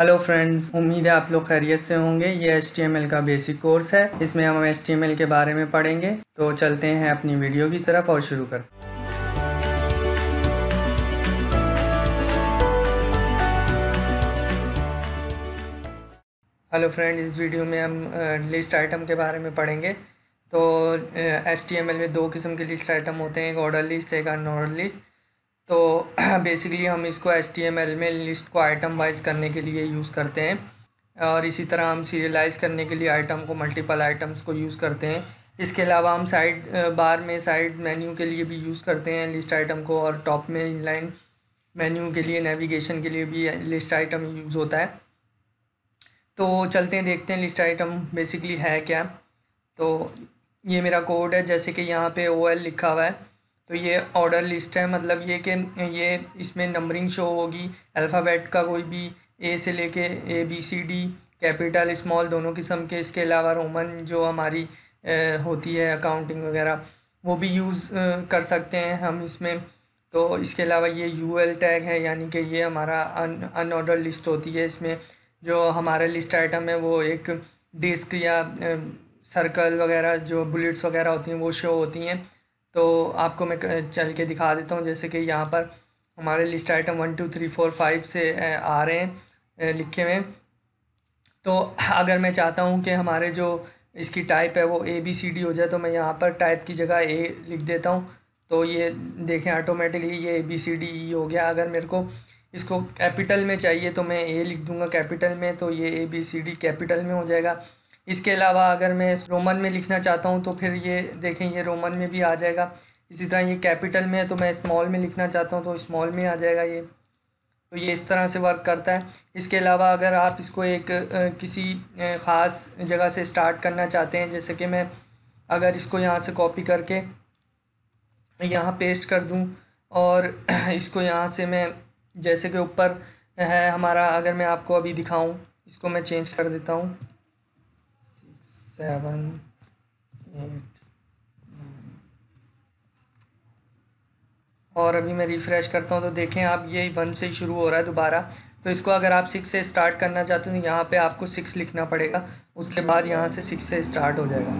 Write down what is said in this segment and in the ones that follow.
hello friends उम्मीद है आप लोग खैरियत से होंगे ये एच का बेसिक कोर्स है इसमें हम एच के बारे में पढ़ेंगे तो चलते हैं अपनी वीडियो की तरफ और शुरू करते हैं हेलो फ्रेंड इस वीडियो में हम लिस्ट आइटम के बारे में पढ़ेंगे तो एच में दो किस्म के लिस्ट आइटम होते हैं एक ऑर्डर लिस्ट एक अनऑर्डर लिस्ट तो बेसिकली हम इसको एस में लिस्ट को आइटम वाइज करने के लिए यूज़ करते हैं और इसी तरह हम सीरियलाइज करने के लिए आइटम को मल्टीपल आइटम्स को यूज़ करते हैं इसके अलावा हम साइड बार में साइड मेन्यू के लिए भी यूज़ करते हैं लिस्ट आइटम को और टॉप में इनलाइन मेन्यू के लिए नेविगेशन के लिए भी लिस्ट आइटम यूज़ होता है तो चलते हैं देखते हैं लिस्ट आइटम बेसिकली है क्या तो ये मेरा कोड है जैसे कि यहाँ पे ओ लिखा हुआ है तो ये ऑर्डर लिस्ट है मतलब ये कि ये इसमें नंबरिंग शो होगी अल्फ़ाबेट का कोई भी ए से लेके A B C D capital small दोनों किस्म के इसके अलावा रोमन जो हमारी ए, होती है अकाउंटिंग वगैरह वो भी यूज़ कर सकते हैं हम इसमें तो इसके अलावा ये यू एल टैग है यानी कि ये हमारा अन अनऑर्डर लिस्ट होती है इसमें जो हमारा लिस्ट आइटम है वो एक डिस्क या सर्कल वगैरह जो बुलेट्स वगैरह होती हैं वो शो होती हैं तो आपको मैं चल के दिखा देता हूँ जैसे कि यहाँ पर हमारे list item one two three four five से आ रहे हैं लिखे हुए तो अगर मैं चाहता हूँ कि हमारे जो इसकी टाइप है वो ए बी सी डी हो जाए तो मैं यहाँ पर टाइप की जगह ए लिख देता हूँ तो ये देखें ऑटोमेटिकली ये A B C D E हो गया अगर मेरे को इसको कैपिटल में चाहिए तो मैं ए लिख दूंगा कैपिटल में तो ये A B C D capital में हो जाएगा इसके अलावा अगर मैं रोमन में लिखना चाहता हूँ तो फिर ये देखें ये रोमन में भी आ जाएगा इसी तरह ये कैपिटल में है तो मैं स्मॉल में लिखना चाहता हूँ तो स्मॉल में आ जाएगा ये तो ये इस तरह से वर्क करता है इसके अलावा अगर आप इसको एक किसी ख़ास जगह से स्टार्ट करना चाहते हैं जैसे कि मैं अगर इसको यहाँ से कॉपी करके यहाँ पेस्ट कर दूँ और इसको यहाँ से मैं जैसे कि ऊपर है हमारा अगर मैं आपको अभी दिखाऊँ इसको मैं चेंज कर देता हूँ सेवन एट और अभी मैं रिफ़्रेश करता हूँ तो देखें आप ये वन से ही शुरू हो रहा है दोबारा तो इसको अगर आप सिक्स से स्टार्ट करना चाहते हो तो यहाँ पे आपको सिक्स लिखना पड़ेगा उसके बाद यहाँ से सिक्स से स्टार्ट हो जाएगा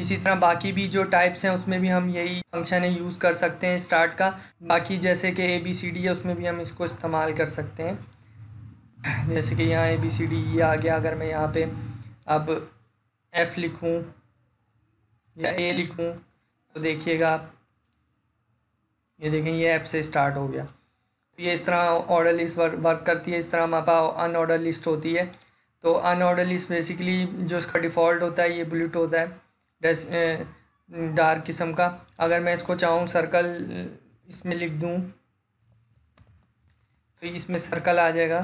इसी तरह बाकी भी जो टाइप्स हैं उसमें भी हम यही फंक्शन है यूज़ कर सकते हैं स्टार्ट का बाकी जैसे कि ए बी सी डी है उसमें भी हम इसको इस्तेमाल कर सकते हैं जैसे कि यहाँ ए बी सी डी ई आ गया अगर मैं यहाँ पे अब एफ लिखूँ या ए लिखूँ तो देखिएगा आप ये देखें ये एफ से स्टार्ट हो गया तो ये इस तरह ऑर्डर लिस्ट वर्क करती है इस तरह हमारे पास अनऑर्डर लिस्ट होती है तो अनऑर्डर लिस्ट बेसिकली जो इसका डिफ़ॉल्ट होता है ये ब्लूट होता है डार्क किस्म का अगर मैं इसको चाहूँ सर्कल इसमें लिख दूँ तो इसमें सर्कल आ जाएगा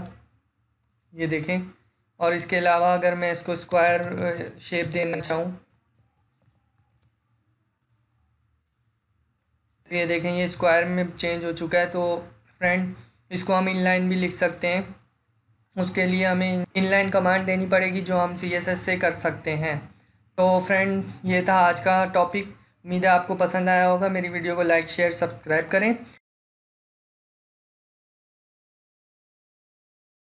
ये देखें और इसके अलावा अगर मैं इसको स्क्वायर शेप देना चाहूँ तो ये देखें ये स्क्वायर में चेंज हो चुका है तो फ्रेंड इसको हम इनलाइन भी लिख सकते हैं उसके लिए हमें इनलाइन कमांड देनी पड़ेगी जो हम सी एस एस से कर सकते हैं तो फ्रेंड ये था आज का टॉपिक उम्मीद है आपको पसंद आया होगा मेरी वीडियो को लाइक शेयर सब्सक्राइब करें